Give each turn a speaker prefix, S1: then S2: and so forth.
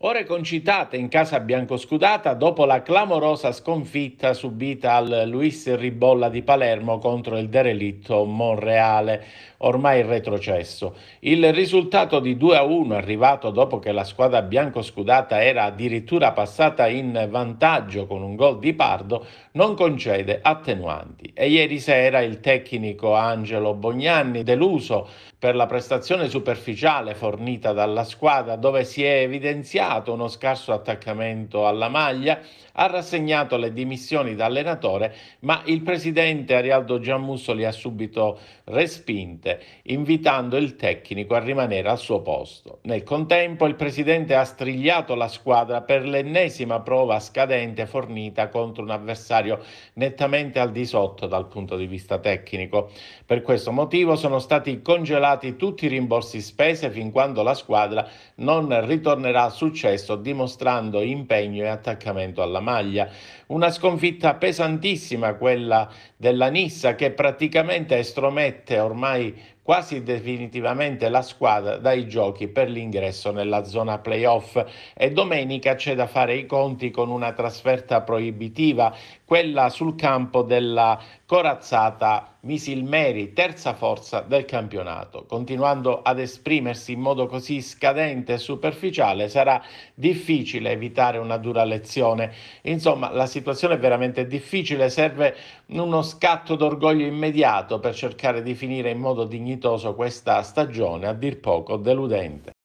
S1: Ore concitate in casa biancoscudata dopo la clamorosa sconfitta subita al Luis Ribolla di Palermo contro il derelitto Monreale, ormai retrocesso. Il risultato di 2 a 1 arrivato dopo che la squadra biancoscudata era addirittura passata in vantaggio con un gol di Pardo non concede attenuanti e ieri sera il tecnico Angelo Bognanni deluso per la prestazione superficiale fornita dalla squadra dove si è evidenziato mancato uno scarso attaccamento alla maglia, ha rassegnato le dimissioni da allenatore, ma il presidente Arialdo Giammusso le ha subito respinte, invitando il tecnico a rimanere al suo posto. Nel contempo il presidente ha strigliato la squadra per l'ennesima prova scadente fornita contro un avversario nettamente al di sotto dal punto di vista tecnico. Per questo motivo sono stati congelati tutti i rimborsi spese fin quando la squadra non ritornerà successivamente successo dimostrando impegno e attaccamento alla maglia. Una sconfitta pesantissima quella della Nissa che praticamente estromette ormai quasi definitivamente la squadra dai giochi per l'ingresso nella zona playoff e domenica c'è da fare i conti con una trasferta proibitiva, quella sul campo della corazzata Misilmeri, terza forza del campionato. Continuando ad esprimersi in modo così scadente e superficiale sarà difficile evitare una dura lezione. Insomma, la situazione è veramente difficile, serve uno scatto d'orgoglio immediato per cercare di finire in modo dignitoso dignitoso questa stagione a dir poco deludente.